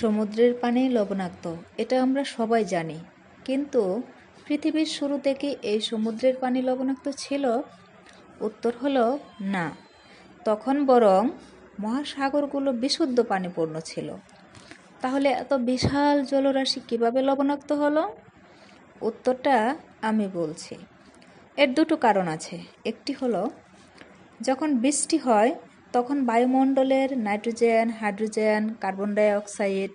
সমুদ্রের পানি লবণাক্ত এটা আমরা সবাই জানি কিন্তু পৃথিবীর শুরু থেকে এই সমুদ্রের পানি লবণাক্ত ছিল উত্তর হলো না তখন বরং মহাসাগরগুলো বিশুদ্ধ পানিপূর্ণ ছিল তাহলে এত বিশাল জলরাশি কিভাবে লবণাক্ত হলো উত্তরটা আমি বলছি এর দুটো কারণ আছে একটি হলো যখন বৃষ্টি হয় তখন বায়ুমণ্ডলের নাইট্রোজেন হাইড্রোজেন কার্বন ডাইঅক্সাইড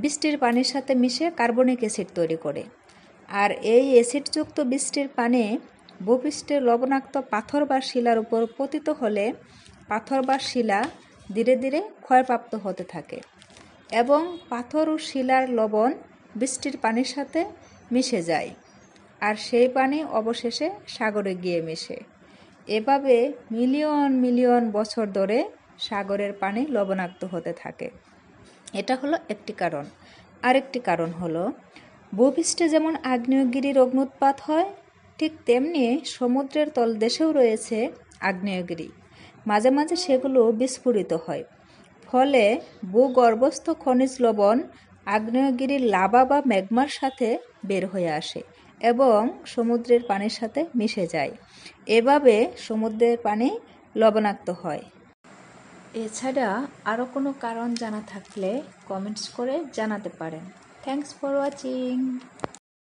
বৃষ্টির পানির সাথে মিশে কার্বনিক অ্যাসিড তৈরি করে আর এই অ্যাসিডযুক্ত বৃষ্টির পানি ভূপৃষ্ঠের লবণাক্ত পাথর বা শিলার উপর পতিত হলে পাথর বা শিলা ধীরে ধীরে ক্ষয়প্রাপ্ত হতে থাকে এবং পাথর ও শিলার লবণ বৃষ্টির পানির সাথে মিশে যায় আর সেই পানি অবশেষে সাগরে গিয়ে মিশে এভাবে মিলিয়ন মিলিয়ন বছর ধরে সাগরের পানি লবণাক্ত হতে থাকে এটা হলো একটি কারণ আরেকটি কারণ হলো ভূপৃষ্ঠে যেমন আগ্নেয়গিরির অগ্নুৎপাত হয় ঠিক তেমনি সমুদ্রের তলদেশেও রয়েছে আগ্নেয়গিরি মাঝে মাঝে সেগুলো বিস্ফোরিত হয় ফলে ভূগর্ভস্থ খনিজ লবণ আগ্নেয়গিরির লাভা বা ম্যাগমার সাথে বের হয়ে আসে এবং সমুদ্রের পানির সাথে মিশে যায় এভাবে সমুদ্রের পানি লবণাক্ত হয় এছাড়া আরও কোনো কারণ জানা থাকলে কমেন্টস করে জানাতে পারেন থ্যাংকস ফর ওয়াচিং